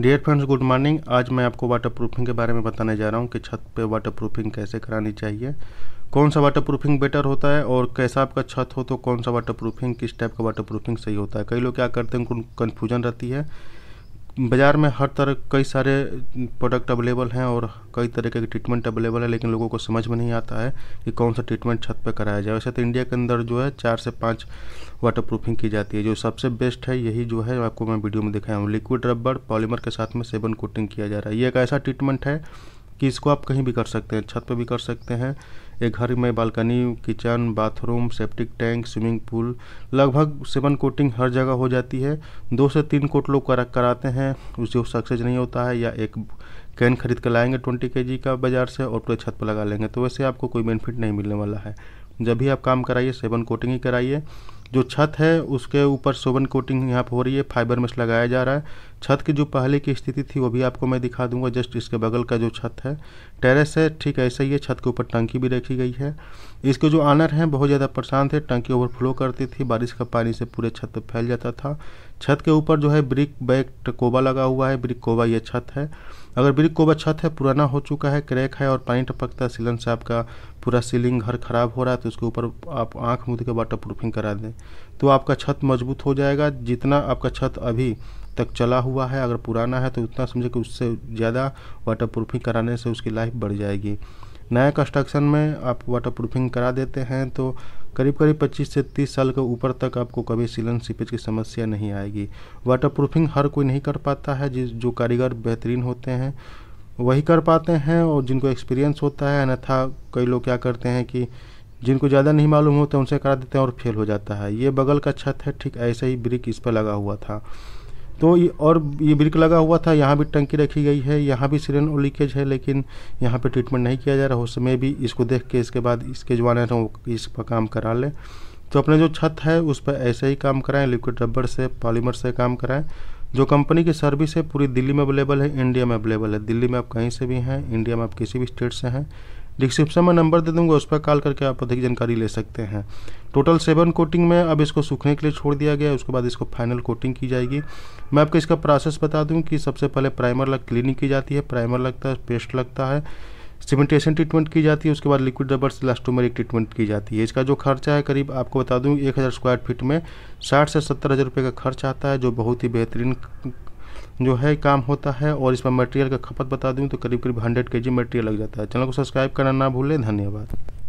dear friends good morning आज मैं आपको वाटर प्रूफिंग के बारे में बताने जा रहा हूँ कि छत पे वाटर प्रूफिंग कैसे करानी चाहिए कौन सा वाटर प्रूफिंग बेटर होता है और कैसा आपका छत हो तो कौन सा वाटर प्रूफिंग किस टाइप का वाटर प्रूफिंग सही होता है कई लोग क्या करते हैं उनको कन्फ्यूजन रहती है बाज़ार में हर तरह कई सारे प्रोडक्ट अवेलेबल हैं और कई तरीके के ट्रीटमेंट अवेलेबल है लेकिन लोगों को समझ में नहीं आता है कि कौन सा ट्रीटमेंट छत पे कराया जाए वैसे तो इंडिया के अंदर जो है चार से पाँच वाटर प्रूफिंग की जाती है जो सबसे बेस्ट है यही जो है आपको मैं वीडियो में दिखाया हूँ लिक्विड रबड़ पॉलीमर के साथ में सेवन कोटिंग किया जा रहा है ये एक ऐसा ट्रीटमेंट है कि इसको आप कहीं भी कर सकते हैं छत पर भी कर सकते हैं एक घर में balcony kitchen bathroom septic tank swimming pool लगभग सेवन कोटिंग हर जगह हो जाती है दो से तीन कोट लोग करा कराते हैं उससे सक्सेस नहीं होता है या एक कैन खरीद कर लाएंगे ट्वेंटी के का बाज़ार से और पूरे छत पर लगा लेंगे तो वैसे आपको कोई बेनिफिट नहीं मिलने वाला है जब भी आप काम कराइए सेवन कोटिंग ही कराइए जो छत है उसके ऊपर सोवन कोटिंग यहाँ पर हो रही है फाइबर मिश लगाया जा रहा है छत की जो पहले की स्थिति थी वो भी आपको मैं दिखा दूंगा जस्ट इसके बगल का जो छत है टेरेस है ठीक ऐसे ही है छत के ऊपर टंकी भी रखी गई है इसके जो आनर हैं बहुत ज़्यादा परेशान थे टंकी ओवरफ्लो करती थी बारिश का पानी से पूरे छत पर फैल जाता था छत के ऊपर जो है ब्रिक बैग कोबा लगा हुआ है ब्रिक कोबा यह छत है अगर ब्रिक कोबा छत है पुराना हो चुका है क्रैक है और पानी टपकता है सीलन से आपका पूरा सीलिंग घर खराब हो रहा है तो उसके ऊपर आप आँख मूद के वाटर प्रूफिंग करा दें तो आपका छत मजबूत हो जाएगा जितना आपका छत अभी तक चला हुआ है अगर पुराना है तो उतना समझे कि उससे ज़्यादा वाटर प्रूफिंग कराने से उसकी लाइफ बढ़ जाएगी नया कंस्ट्रक्शन में आप वाटर प्रूफिंग करा देते हैं तो करीब करीब 25 से 30 साल के ऊपर तक आपको कभी सीलन सीपेज की समस्या नहीं आएगी वाटर प्रूफिंग हर कोई नहीं कर पाता है जिस जो कारीगर बेहतरीन होते हैं वही कर पाते हैं और जिनको एक्सपीरियंस होता है अन्यथा कई लोग क्या करते हैं कि जिनको ज़्यादा नहीं मालूम होता उनसे करा देते हैं और फेल हो जाता है ये बगल का छत है ठीक ऐसे ही ब्रिक इस पर लगा हुआ था तो ये और ये ब्रिक लगा हुआ था यहाँ भी टंकी रखी गई है यहाँ भी सिरेन और लीकेज है लेकिन यहाँ पे ट्रीटमेंट नहीं किया जा रहा उस समय भी इसको देख के इसके बाद इसके जो आने वो इस पर काम करा लें तो अपने जो छत है उस पर ऐसे ही काम कराएं लिक्विड रबर से पॉलीमर से काम कराएं जो कंपनी की सर्विस है पूरी दिल्ली में अवेलेबल है इंडिया में अवेलेबल है दिल्ली में आप कहीं से भी हैं इंडिया में आप किसी भी स्टेट से हैं डिस्क्रिप्शन में नंबर दे दूंगा उस पर कॉल करके आप अधिक जानकारी ले सकते हैं टोटल सेवन कोटिंग में अब इसको सूखने के लिए छोड़ दिया गया है उसके बाद इसको फाइनल कोटिंग की जाएगी मैं आपको इसका प्रोसेस बता दूं कि सबसे पहले प्राइमर लग क्लीनिंग की जाती है प्राइमर लगता है पेस्ट लगता है सीमेंटेशन ट्रीटमेंट की जाती है उसके बाद लिक्विड रबर से लास्टोमेरिक ट्रीटमेंट की जाती है इसका जो खर्चा है करीब आपको बता दूँ एक हज़ार स्क्वायर फीट में साठ से सत्तर हज़ार रुपये का खर्च आता है जो बहुत ही बेहतरीन जो है काम होता है और इसमें मटेरियल का खपत बता दूँ तो करीब करीब हंड्रेड के जी मटेरियल लग जाता है चैनल को सब्सक्राइब करना ना भूलें धन्यवाद